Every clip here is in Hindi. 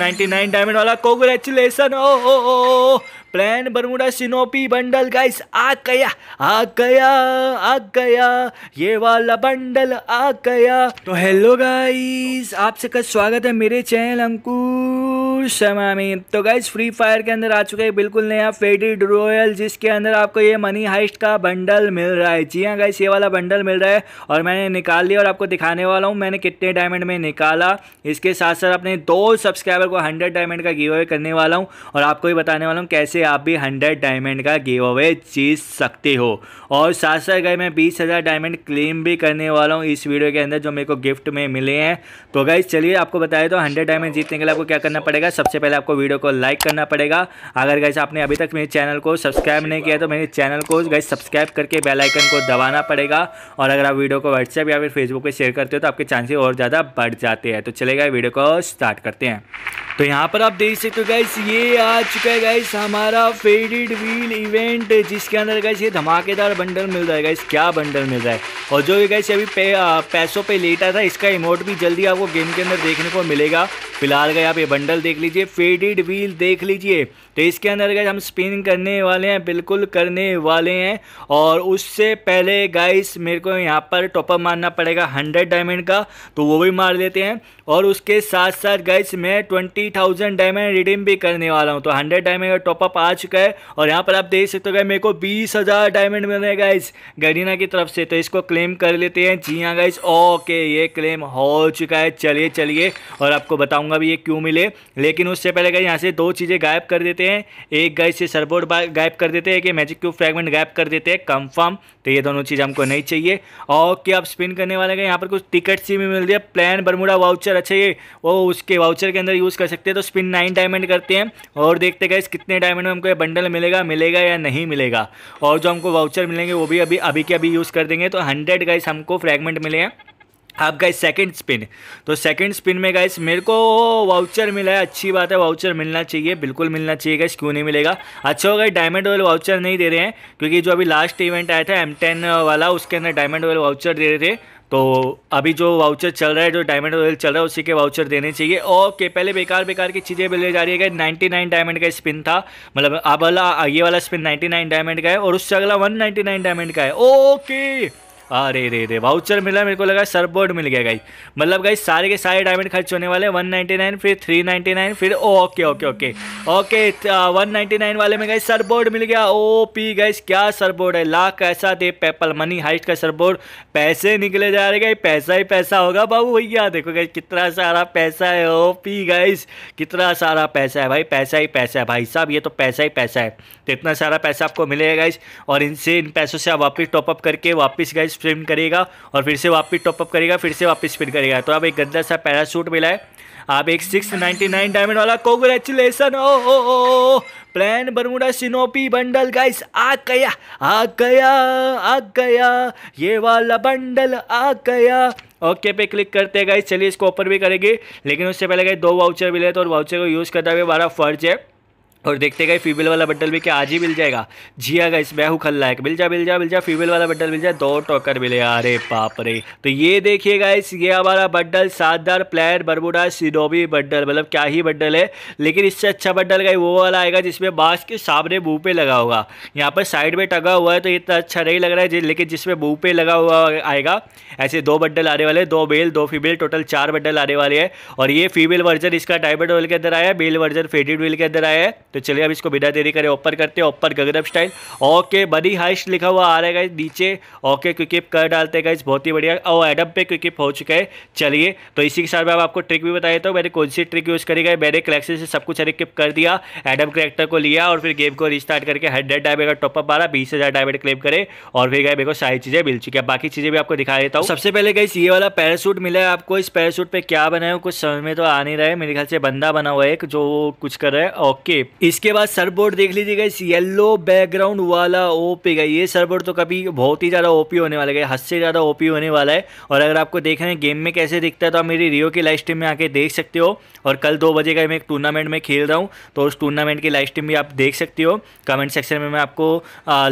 99 डायमंड वाला कॉन्ग्रेचुलेशन ओ ओ ओ प्लान बरमुडा सिनोपी बंडल गाइस आ गया आ गया आ गया ये वाला बंडल आ गया तो हेलो गाइस आप सबका स्वागत है मेरे चैनल अंकुर शमामी तो गाइज फ्री फायर के अंदर आ चुका है बिल्कुल नया फेडेड रॉयल जिसके अंदर आपको ये मनी हाइस्ट का बंडल मिल रहा है जी हाँ गाइज ये वाला बंडल मिल रहा है और मैंने निकाल लिया और आपको दिखाने वाला हूँ मैंने कितने डायमंड में निकाला इसके साथ साथ अपने दो सब्सक्राइबर को हंड्रेड डायमंड का गिव अवे करने वाला हूँ और आपको भी बताने वाला हूँ कैसे आप भी हंड्रेड डायमंड का गिव अवे जीत सकते हो और साथ साथ गए मैं बीस हज़ार डायमंड क्लेम भी करने वाला हूँ इस वीडियो के अंदर जो मेरे को गिफ्ट में मिले हैं तो गाइज चलिए आपको बताए तो हंड्रेड डायमंड जीतने के लिए आपको क्या करना पड़ेगा है सबसे पहले आपको वीडियो को लाइक करना पड़ेगा अगर गैस आपने अभी तक मेरे चैनल को सब्सक्राइब नहीं किया तो मेरे चैनल को गैस सब्सक्राइब करके बेलाइकन को दबाना पड़ेगा और अगर आप वीडियो को व्हाट्सएप या फिर फेसबुक पर शेयर करते हो तो आपके चांसेस और ज़्यादा बढ़ जाते हैं तो चलेगा वीडियो को स्टार्ट करते हैं तो यहाँ पर आप देख सकते हो गैस ये आ चुका है गैस हमारा फेडिड व्हील इवेंट जिसके अंदर गैस ये धमाकेदार बंडल मिल रहा है गैस क्या बंडल मिल रहा है और जो ये गैस अभी पे, पैसों पे लेटा था इसका इमोट भी जल्दी आपको गेम के अंदर देखने को मिलेगा फिलहाल का आप ये बंडल देख लीजिए फेडेड व्हील देख लीजिए तो इसके अंदर गए हम स्पिन करने वाले हैं बिल्कुल करने वाले हैं और उससे पहले गाइस मेरे को यहाँ पर टॉपअप मारना पड़ेगा हंड्रेड डायमंड का तो वो भी मार लेते हैं और उसके साथ साथ गाइस मैं ट्वेंटी थाउजेंड डायमंड रिडीम भी करने वाला हूँ तो हंड्रेड डायमंड का टॉपअप आ चुका है और यहाँ पर आप देख सकते हो गए मेरे को बीस हज़ार डायमंड मिल रहे गाइस गरीना की तरफ से तो इसको क्लेम कर लेते हैं जी हाँ गाइस ओके ये क्लेम हो चुका है चलिए चलिए और आपको बताऊँगा भी ये क्यों मिले लेकिन उससे पहले गाइस यहाँ से दो चीज़ें गायब कर देते देते हैं एक गाय से सरबोर्ड गायब कर देते हैं कि मैजिक क्यूब फ्रेगमेंट गायब कर देते हैं कंफर्म तो ये दोनों चीज़ हमको नहीं चाहिए और क्या आप स्पिन करने वाले हैं यहाँ पर कुछ टिकट्स भी मिल रही है प्लान बरमुड़ा वाउचर अच्छा ये वो उसके वाउचर के अंदर यूज़ कर सकते हैं तो स्पिन नाइन डायमंड करते हैं और देखते गए कितने डायमंड में हमको ये बंडल मिलेगा मिलेगा या नहीं मिलेगा और जो हमको वाउचर मिलेंगे वो भी अभी अभी के अभी यूज़ कर देंगे तो हंड्रेड गाइस हमको फ्रेगमेंट मिले हैं आप गए सेकंड स्पिन तो सेकंड स्पिन में गाइस मेरे को वाउचर मिला है अच्छी बात है वाउचर मिलना चाहिए बिल्कुल मिलना चाहिए गाइस क्यों नहीं मिलेगा अच्छा होगा डायमंड वाले वाउचर नहीं दे रहे हैं क्योंकि जो अभी लास्ट इवेंट आया था एम टेन वाला उसके अंदर डायमंड वाले वाउचर दे रहे थे तो अभी जो वाउचर चल रहा है जो डायमंड ऑयल चल रहा है उसी के वाउचर देने चाहिए ओके पहले बेकार बेकार की चीज़ें मिलने जा रही है नाइन्टी नाइन डायमंड का स्पिन था मतलब अब वाला ये वाला स्पिन नाइन्टी नाइन डायमंड का है और उससे अगला वन नाइन्टी नाइन डायमंड का है ओके अरे रे रे वाउचर मिला मेरे को लगा सरबोर्ड मिल गया गाई मतलब गाई सारे के सारे डायमंड खर्च होने वाले वन नाइनटी नाइन फिर थ्री नाइन्टी नाइन फिर okay okay okay okay one ninety nine वाले में गई सरबोर्ड मिल गया ओ पी गई क्या सरबोर्ड है लाख ऐसा दे पेपल मनी हाइट का सरबोर्ड पैसे निकले जा रहे गाई पैसा ही पैसा होगा बाबू भैया देखो गई कितना सारा पैसा है ओ पी गई कितना सारा पैसा है भाई पैसा ही पैसा है भाई साहब ये तो पैसा ही पैसा है तो इतना सारा पैसा आपको मिलेगा गाइज और इनसे इन पैसों से आप वापस टॉपअप करके वापस गाइज स्पिन करेगा और फिर से वापस टॉपअप करेगा फिर से वापस स्पिन करेगा तो आप एक गंदा सा पैरासूट मिला है आप एक सिक्स नाइन्टी नाइन डायमंड वाला कॉन्ग्रेचुलेसन ओ हो प्लान बरमुडा सिनोपी बंडल गाइस आ गया आ गया आ गया ये वाला बंडल आ गया ओके पे क्लिक करते हैं गाइस चलिए इसको ओपन भी करेंगे लेकिन उससे पहले गए दो वाउचर मिले तो और वाउचर को यूज़ करता हुए हमारा फर्ज है और देखते गए फीमेल वाला बंडल भी क्या आज ही मिल जाएगा जी हाँ गाइस मैं हूँ खलनायक मिल जा मिल जा मिल जा फीमेल वाला बंडल मिल जाए दो टॉकर मिले अरे पाप रे तो ये देखिए गाइस ये हमारा बंडल शानदार प्लेयर बरमुडा सिनोबी बंडल मतलब क्या ही बंडल है लेकिन इससे अच्छा बंडल गाई वो वाला आएगा जिसमें बाँस के सामने मुँह पे लगा होगा यहाँ पर साइड में टगा हुआ है तो इतना अच्छा नहीं लग रहा है लेकिन जिसमें मुँह पे लगा हुआ आएगा ऐसे दो बंडल आने वाले दो मेल दो फीमेल टोटल चार बंडल आने वाले हैं और ये फीमेल वर्जन इसका डायमंड वेल के अंदर आया है मेल वर्जन फेडेड व्हील के अंदर आया है तो चलिए अब इसको बिना देरी करें ओपन करते हैं ओपन गगनम स्टाइल ओके बड़ी हाइस्ट लिखा हुआ आ रहा है नीचे ओके क्विकिप कर डालते हैं गाइज बहुत ही बढ़िया और एडम पे क्विकिप हो चुका है चलिए तो इसी के साथ मैं आपको ट्रिक भी बता देता हूँ मैंने कौन सी ट्रिक यूज़ करी गई मैंने कलेक्शन से सब कुछ रिकिप कर दिया एडम करेक्टर को लिया और फिर गेम को रिस्टार्ट करके हंड्रेड डायमेंड का टॉपअप मारा बीस हज़ार डायमेंड क्लेम करे और फिर गए मेरे को सारी चीज़ें मिल चुकी है बाकी चीज़ें भी आपको दिखा देता हूँ सबसे पहले गई ये वाला पैरासूट मिला है आपको इस पैरासूट पर क्या बनाया कुछ समझ में तो आ नहीं रहा है मेरे ख्याल से बंदा बना हुआ है जो कुछ कर रहा है ओके इसके बाद सरबोर्ड देख लीजिएगा इस येलो बैकग्राउंड वाला ओपी का ये सरबोर्ड तो कभी बहुत ही ज़्यादा ओपी होने वाला है हद से ज़्यादा ओपी होने वाला है और अगर आपको देखना है गेम में कैसे दिखता है तो आप मेरी रियो की लाइव स्ट्रीम में आके देख सकते हो और कल दो बजे का मैं एक टूर्नामेंट में खेल रहा हूँ तो उस टूर्नामेंट की लाइव स्ट्रीम भी आप देख सकते हो कमेंट सेक्शन में मैं आपको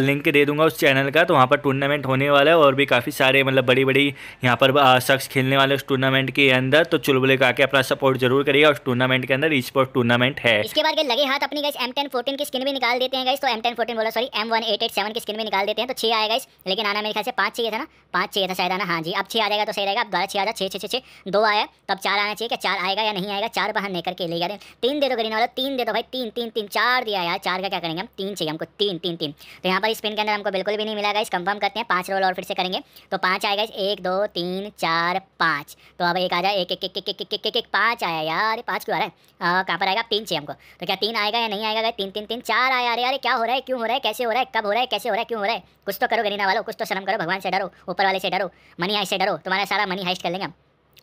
लिंक दे दूंगा उस चैनल का तो वहाँ पर टूर्नामेंट होने वाला है और भी काफ़ी सारे मतलब बड़ी बड़ी यहाँ पर शख्स खेलने वाले उस टूर्नामेंट के अंदर तो चुलबुले का आके अपना सपोर्ट जरूर करिएगा उस टूर्नामेंट के अंदर ई स्पोर्ट टूर्नामेंट है इसके बाद लगे हाथ अपने अपनी गाइस एम टेन की स्किन भी निकाल देते हैं गाइस तो एम टेन बोला सॉरी एम वन एट की स्किन भी निकाल देते हैं तो छह आएगा इस लेकिन आना मेरे ख्याल से पाँच चाहिए था ना पाँच चाहिए था शायद आना हाँ जी अब छह आ जाएगा तो सही रहेगा अब द्वारा छह आ जाए छः छः छः दो आया तो अब चार आना चाहिए क्या चार आएगा या नहीं आएगा चार बाहर लेकर के ले गया तीन दे दो ग्रीन वाला तीन दे दो भाई तीन तीन तीन चार दिया यार चार का क्या करेंगे हम तीन चाहिए हमको तीन तीन तीन तो यहाँ पर स्पिन के अंदर हमको बिल्कुल भी नहीं मिला गाइस कंफर्म करते हैं पाँच रोल और फिर से करेंगे तो पाँच आएगा इस एक दो तीन चार पाँच तो अब एक आ जाए एक एक पाँच आया यार पाँच क्यों आ रहा है कहाँ पर आएगा तीन चाहिए हमको तो क्या तीन आएगा नहीं आएगा गए तीन तीन तीन चार आया अरे अरे क्या हो रहा है क्यों हो रहा है कैसे हो रहा है कब हो रहा है कैसे हो रहा है क्यों हो रहा है कुछ तो करो गरीना वालों कुछ तो शर्म करो भगवान से डरो ऊपर वाले से डरो मनी हाइस से डरो तुम्हारा सारा मनी हाइस कर लेंगे हम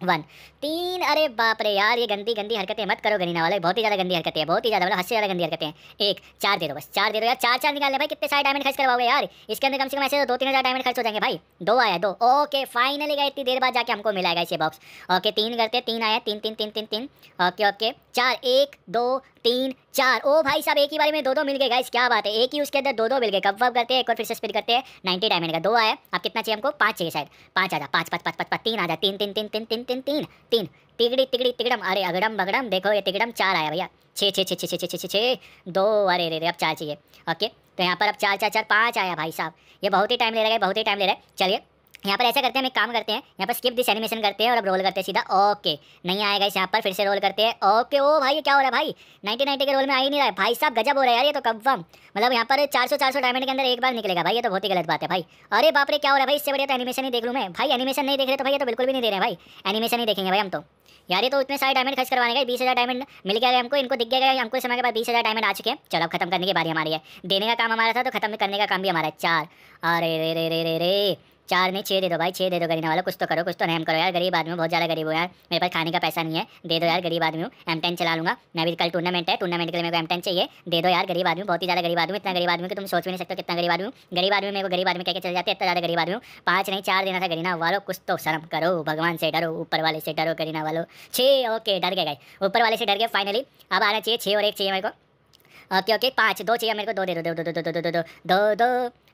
वन तीन अरे बाप रे यार ये गंदी गंदी हरकतें मत करो गनीना वाले बहुत ही ज़्यादा गंदी हरकतें बहुत ही ज़्यादा मतलब हद ज़्यादा गंदी हरकतें एक चार दे दो बस चार दे दो यार चार चार ले भाई कितने सारे डायमंड खर्च करवाओगे यार इसके अंदर कम से कम ऐसे तो दो तीन हज़ार डायमंड खर्च हो जाएंगे भाई दो आया दो ओके फाइनली गए इतनी देर बाद जाके हमको मिलाएगा इसे बॉक्स ओके तीन करते तीन आया तीन तीन तीन तीन तीन ओके ओके चार एक दो तीन चार ओ भाई साहब एक ही बारे में दो दो मिल गए गाइस क्या बात है एक ही उसके अंदर दो दो मिल गए कब वब करते हैं एक और फिर से स्पिन करते हैं नाइनटी डायमंड का दो आया अब कितना चाहिए हमको पाँच चाहिए शायद पाँच आ जा पाँच पाँच पाँच पाँच तीन आ जाए तीन तीन तीन तीन तीन तीन तीन तीन तीन तिगड़ी तिगड़ी तिगड़म अरे अगड़म बगड़म देखो ये तिगड़म चार आया भैया छः छः छः छः छः छः छः छः दो अरे रे रे अब चार चाहिए ओके तो यहाँ पर अब चार चार चार पाँच आया भाई साहब ये बहुत ही टाइम ले रहे है बहुत ही टाइम ले रहे है चलिए यहाँ पर ऐसा करते हैं हम एक काम करते हैं यहाँ पर स्किप दिस एनिमेशन करते हैं और अब रोल करते हैं सीधा ओके नहीं आएगा इस यहाँ पर फिर से रोल करते हैं ओके ओ भाई क्या हो रहा है भाई नाइनटी नाइनटी के रोल में आ ही नहीं रहा है भाई साहब गजब हो रहा है यार ये तो कंफर्म मतलब यहाँ पर चार सौ चार सौ डायमंड के अंदर एक बार निकलेगा भाई ये तो बहुत ही गलत बात है भाई अरे बाप रे क्या हो रहा है भाई इससे बढ़िया तो एनिमेशन ही देख लूँ मैं भाई एनिमेशन नहीं देख रहे तो भाई ये तो बिल्कुल भी नहीं दे रहे भाई एनिमेशन ही देखेंगे भाई हम तो यार ये तो इतने सारे डायमंड खर्च करवाने गए बीस हज़ार डायमंड मिल गया हमको इनको दिख गया हमको समय के बाद बीस हज़ार डायमंड आ चुके हैं चलो खत्म करने की बारी हमारी है देने का काम हमारा था तो खत्म करने का काम भी हमारा है चार अरे रे रे रे रे रे चार नहीं छः दे दो भाई छः दे दो गरीब वाला कुछ तो करो कुछ तो रहम करो यार गरीब आदमी बहुत ज़्यादा गरीब हो यार मेरे पास खाने का पैसा नहीं है दे दो यार गरीब आदमी हूँ एम टेन चला लूँगा मैं भी कल टूर्नामेंट है टूर्नामेंट के लिए मेरे को एम टेन चाहिए दे दो यार गरीब आदमी बहुत ही ज़्यादा गरीब आदमी इतना गरीब आदमी की तुम सोच भी नहीं सकते कितना गरीब आदमी गरीब आदमी मेरे को गरीब आदमी कहकर चले जाते इतना ज़्यादा गरीब आदमी पाँच नहीं चार देना था गरीना वालों कुछ तो शर्म करो भगवान से डरो ऊपर वाले से डरो गरीना वालों छः ओके डर गए गए ऊपर वाले से डर गए फाइनली अब आना चाहिए छः और एक चाहिए मेरे को ओके ओके पाँच दो चाहिए मेरे को दो दे दो दो दो दो दो दो दो दो दो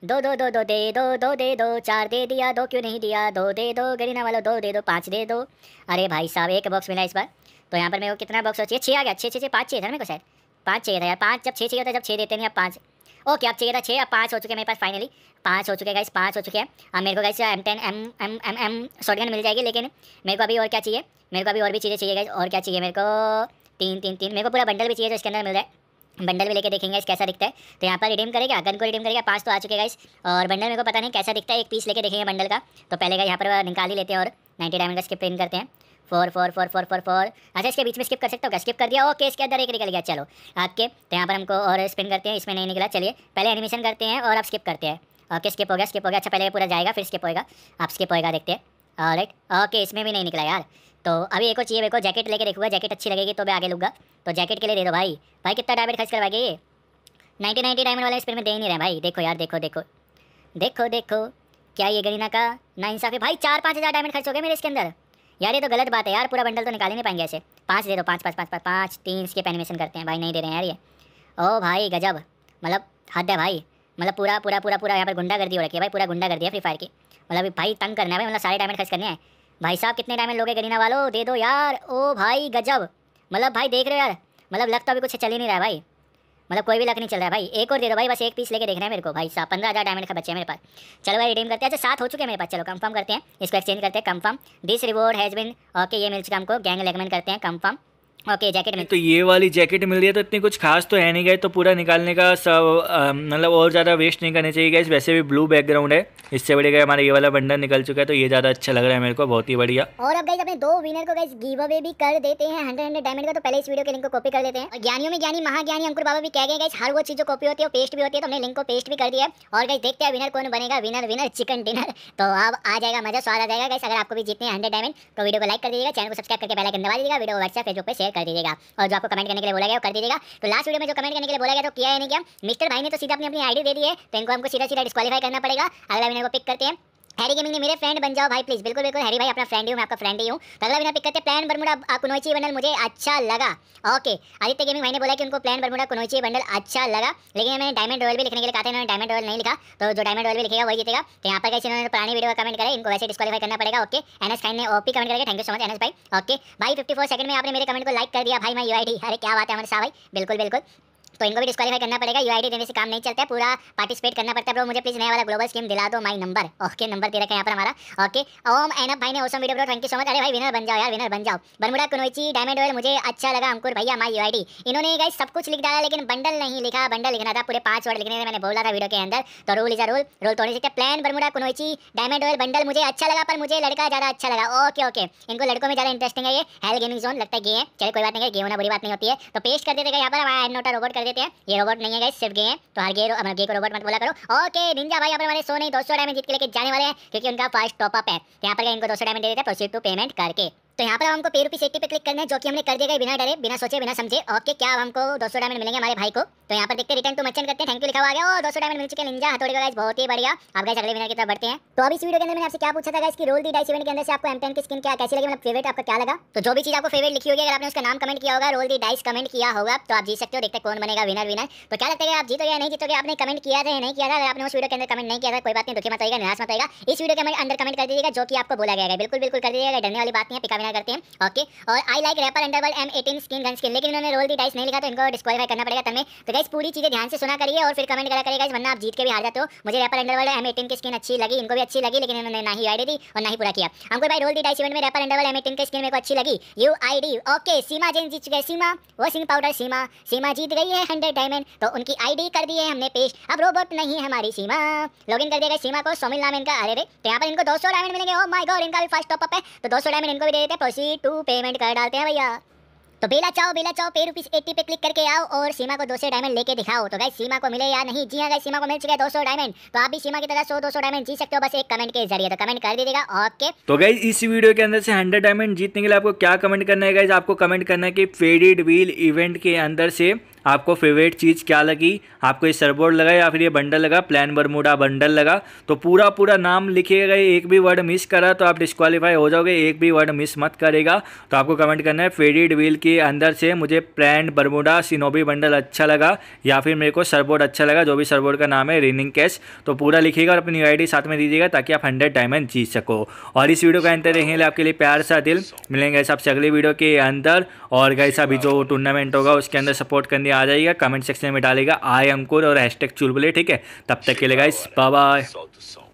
दो दो दो दो दे दो दो दे दो चार दे दिया दो क्यों नहीं दिया दो दे दो गरीना वालों दो दे दो पाँच दे दो अरे भाई साहब एक बॉक्स मिला इस बार तो यहाँ पर मेरे को कितना बॉक्स हो चाहिए छः आ गया छः छः छः पाँच चाहिए था मेरे को शायद पाँच चाहिए था यार पाँच जब छः चाहिए होता है जब छः देते नहीं अब पाँच ओके अब चाहिए था छः अब पाँच हो चुके हैं मेरे पास फाइनली पाँच हो चुके हैं गाइस पाँच हो चुके हैं अब मेरे को guys M ten M M M M shotgun मिल जाएगी लेकिन मेरे को अभी और क्या चाहिए मेरे को अभी और भी चीज़ें चाहिए गाइस और क्या चाहिए मेरे को तीन तीन तीन मेरे को पूरा बंडल भी चाहिए जो इसके अंदर मिल जाए बंडल भी लेके देखेंगे इस कैसा दिखता है तो यहाँ पर रिडीम करेगा गन को रिडीम करेगा पाँच तो आ चुके गाइस और बंडल मेरे को पता नहीं कैसा दिखता है एक पीस लेके देखेंगे बंडल का तो पहले का यहाँ पर निकाल ही लेते हैं और नाइन्टी डायमंड का स्किप प्रिंट करते हैं four four four four four four अच्छा इसके बीच में स्किप कर सकते हो क्या स्किप कर दिया ओके इसके अंदर एक निकल गया चलो आपके तो यहाँ पर हमको और स्पिन करते हैं इसमें नहीं निकला चलिए पहले एनिमेशन करते हैं और आप स्किप करते हैं ओके स्किप हो गया स्किप हो गया अच्छा पहले पूरा जाएगा फिर स्किप होएगा आप स्किप होएगा देखते हैं राइट ओके इसमें भी नहीं निकला यार तो अभी एक और चाहिए मेरे को जैकेट लेके देखूंगा जैकेट अच्छी लगेगी तो मैं आगे लूँगा तो जैकेट के लिए दे दो भाई भाई कितना डायमंड खर्च करवाएगा ये नाइन्टी नाइन्टी डायमंड वाला इस पर में दे ही नहीं रहे भाई देखो यार देखो देखो देखो देखो क्या ये गरीना का ना इंसाफी भाई चार पाँच हज़ार डायमंड खर्च हो गए मेरे इसके अंदर यार ये तो गलत बात है यार पूरा बंडल तो निकाल ही नहीं पाएंगे ऐसे पाँच दे दो पाँच पाँच पाँच पाँच पाँच तीन इसके एनिमेशन करते हैं भाई नहीं दे रहे हैं यार ये ओ भाई गजब मतलब हद है भाई मतलब पूरा पूरा पूरा पूरा यहाँ पर गुंडागर्दी हो रखी है भाई पूरा गुंडागर्दी है फ्री फायर की मतलब भाई तंग करना है भाई मतलब सारे डायमंड खर्च करने हैं भाई साहब कितने डायमंड लोगे गरीना वालों दे दो यार ओ भाई गजब मतलब भाई देख रहे हो यार मतलब लक तो अभी कुछ चल ही नहीं रहा है भाई मतलब कोई भी लक नहीं चल रहा है भाई एक और दे दो भाई बस एक पीस लेके देखना है मेरे को भाई साहब पंद्रह हज़ार डायमंड का बच्चे है मेरे पास चलो भाई रिडीम करते हैं अच्छा सात हो चुके हैं मेरे पास चलो कंफर्म करते हैं इसको एक्सचेंज करते हैं confirm this reward has been okay ये मिल चुका हमको गैंग लेगमेंट करते हैं कंफर्म ओके okay, जैकेट में तो ये वाली जैकेट मिल रही है तो इतनी कुछ खास तो है नहीं गई तो पूरा निकालने का सब मतलब और ज़्यादा वेस्ट नहीं करना चाहिए गाइस वैसे भी ब्लू बैकग्राउंड है इससे बढ़िया हमारा ये वाला बंडल निकल चुका है तो ये ज़्यादा अच्छा लग रहा है मेरे को बहुत ही बढ़िया और अब गाइस अपने दो विनर को गाइस गिव अवे भी कर देते हैं हंड्रेड हंड्रेड डायमंड का तो पहले इस वीडियो के लिंक को कॉपी कर देते हैं ज्ञानियों में ज्ञानी महाज्ञानी अंकुर बाबा भी कह गए हर वो चीज़ जो कॉपी होती है पेस्ट भी होती है तो हमने लिंक को पेस्ट भी कर दिया और गाइस देखते हैं विनर कौन बनेगा विनर विनर चिकन डिनर तो अब आ जाएगा मजा स्वाद आ जाएगा गाइस अगर आपको भी जीतने हंड्रेड डायमंड तो वीडियो को लाइक कर दीजिएगा चैनल को सब्सक्राइब करके बेलाइकन दबा दीजिएगा वीडियो व्हाट्सएप फेसबुक पर शेयर कर दीजिएगा और जो आपको कमेंट करने के लिए बोला गया वो कर दीजिएगा तो लास्ट वीडियो में जो कमेंट करने के लिए बोला गया तो किया है नहीं किया मिस्टर भाई ने तो सीधा अपनी अपनी आईडी दे दी है तो इनको हमको सीधा सीधा डिस्कालीफाई करना पड़ेगा अगला महीने को पिक करते हैं हैरी गेमिंग ने मेरे फ्रेंड बन जाओ भाई प्लीज बिल्कुल बिल्कुल हैरी भाई अपना फ्रेंड ही हूँ मैं आपका फ्रेंड ही हूँ पगला बिना पिक करते प्लान बरमुडा कुनोची बंडल मुझे अच्छा लगा ओके आदित्य गेमिंग भाई ने बोला कि उनको प्लान बरमुडा कुनोची बंडल अच्छा लगा लेकिन मैंने डायमंड रॉयल भी लिखने के लिए कहा था डायमंड रॉयल नहीं लिखा तो जो डायमंड रॉयल भी लिखेगा वही जीतेगा तो यहाँ पर कैसे इन्होंने पुरानी वीडियो का कमेंट करा इनको वैसे डिस्कालीफाई करना पड़ेगा ओके एन एस खान ने ओपी कमेंट करके thank you so much N S भाई ओके भाई फिफ्टी फोर सेकंड में आपने मेरे कमेंट को लाइक कर दिया भाई मैं यू अरे क्या बात है हमारे साथ भाई बिल्कुल बिल्कुल तो इनको भी डिस्कालीफाई करना पड़ेगा यू देने से काम नहीं चलता है पूरा पार्टिसिपेट करना पड़ता है ब्रो मुझे प्लीज नया वाला ग्लोबल स्कीम दिला दो माई नंबर ओके नंबर दे रखा है यहाँ पर हमारा ओके ओम एनअप भाई ने awesome video bro thank you so much अरे भाई विनर बन जाओ यार विनर बन जाओ बनमुरा कुनोची डायमंड ऑयल मुझे अच्छा लगा अंकुर भैया माई यू इन्होंने गाइस सब कुछ लिख डाला लेकिन बंडल नहीं लिखा बंडल लिखना था पूरे पांच वर्ड लिखने मैंने बोला था वीडियो के अंदर तो rule is a rule rule तोड़ सकते प्लान बनमुरा कुनोची डायमंड ऑयल बंडल मुझे अच्छा लगा पर मुझे लड़का ज़्यादा अच्छा लगा ओके ओके इनको लड़कों में ज़्यादा इंटरेस्टिंग है ये हेल गेमिंग जोन लगता है गे चलिए कोई बात नहीं गे होना बुरी बात नहीं होती है तो पेस्ट कर देते यहाँ पर हमारा एड नोटा रोबोट कर देते हैं ये रोबोट नहीं है सिर्फ गए हैं तो हर गए मतलब गे को रोबोट मत बोला करो ओके निंजा भाई अपने पर हमारे सो नहीं दो डायमंड जीत के लेके जाने वाले हैं क्योंकि उनका फास्ट टॉपअप है यहाँ पर इनको दो सौ डायमंड दे देते हैं प्रोसीड टू पेमेंट करके तो यहाँ पर हमको पे रुपीज एट्टी पे क्लिक करना है जो कि हमने कर दिया बिना डरे बिना सोचे बिना समझे ओके क्या हमको दो सौ डायमंड मिलेंगे हमारे भाई को तो यहाँ पर देखते रिटर्न टू मच्छन करते हैं थैंक यू लिखा हुआ गया और दो सौ डायमंड मिल चुके निंजा हथोड़ी का बहुत ही बढ़िया आप गाइस अगले विनर की तरफ बढ़ते हैं तो अभी इस वीडियो के अंदर मैंने आपसे क्या पूछा था इसकी रोल दी डाइस के अंदर से आपको एम की स्किन क्या कैसी लगी मतलब फेवरेट आपका क्या लगा तो जो भी चीज़ आपको फेवरेट लिखी होगी अगर आपने उसका नाम कमेंट किया होगा रोल दी डाइस कमेंट किया होगा तो आप जी सकते हो देखते कौन बनेगा विनर विनर तो क्या लगता है आप जीतोगे या नहीं जीतोगे आपने कमेंट किया था नहीं किया था अगर आपने उस वीडियो के अंदर कमेंट नहीं किया था कोई बात नहीं दुखी मत आएगा निराश मत आएगा इस वीडियो के अंदर कमेंट कर दीजिएगा जो कि आपको बोला गया है बिल्कुल बिल्कुल कर दीजिएगा डरने वाली बात नहीं है पिका बढ़िया करते हैं ओके और I like rapper underworld M eighteen skin gun skin लेकिन उन्होंने रोल दी डाइस नहीं लिखा तो इनको डिस्क्वालीफाई करना पड़ेगा तब तो गाइस पूरी चीज़ें ध्यान से सुना करिए और फिर कमेंट करा करिए वरना आप जीत के भी हार जाते हो मुझे रैपर अंडरवर्ल्ड एम एटीन की स्किन अच्छी लगी इनको भी अच्छी लगी लेकिन इन्होंने ना ही आई दी और ना ही पूरा किया हमको भाई रोल दी डाइस इवेंट में रैपर अंडरवर्ल्ड एम एटीन की स्किन मेरे को अच्छी लगी U I D okay Seema Jain जीत गए सीमा वो सिंह पाउडर सीमा सीमा जीत गई है हंड्रेड डायमंड तो उनकी आई कर दी है हमने पेश अब रोबोट नहीं है हमारी सीमा लॉग इन कर दिया गया सीमा को सोमिल नाम इनका अरे रे तो यहाँ पर इनको दो सौ डायमंड मिलेंगे ओ माय गॉड इनका भी फर्स्ट टॉप अप है तो दो सौ डायमंड इनको भी दे देते करके प्रोसीड टू पेमेंट कर डालते हैं भैया तो बेला चाओ बेला चाओ पे रुपीज़ एट्टी पे क्लिक करके आओ और सीमा को दो सौ डायमंड लेके दिखाओ तो गाइस सीमा को मिले या नहीं जी हाँ गाइस सीमा को मिल चुके दो सौ डायमंड तो आप भी सीमा की तरह सौ दो सौ डायमंड जीत सकते हो बस एक कमेंट के जरिए तो कमेंट कर दीजिएगा ओके तो गाइज इस वीडियो के अंदर से हंड्रेड डायमंड जीतने के लिए आपको क्या कमेंट करना है गाइज आपको कमेंट करना है कि फेडेड व्हील इवेंट के अंदर से आपको फेवरेट चीज़ क्या लगी आपको ये सरबोर्ड लगा या फिर ये बंडल लगा प्लान बरमूडा बंडल लगा तो पूरा पूरा नाम लिखिएगा एक भी वर्ड मिस करा तो आप डिस्कालीफाई हो जाओगे एक भी वर्ड मिस मत करेगा तो आपको कमेंट करना है फेडिड व्हील के अंदर से मुझे प्लान बरमूडा सिनोबी बंडल अच्छा लगा या फिर मेरे को सरबोर्ड अच्छा लगा जो भी सरबोर्ड का नाम है रिनिंग कैश तो पूरा लिखिएगा और अपनी आई साथ में दीजिएगा ताकि आप हंड्रेड डायमंड जीत सको और इस वीडियो का अंतर रहेंगे आपके लिए प्यार सा दिल मिलेंगे आपसे अगले वीडियो के अंदर और गैसा भी जो टूर्नामेंट होगा उसके अंदर सपोर्ट करने आ जाइएगा कमेंट सेक्शन में डालेगा आई एम कोर और हैश टैग चुलबुले ठीक है तब तक के लिए गाइस बाय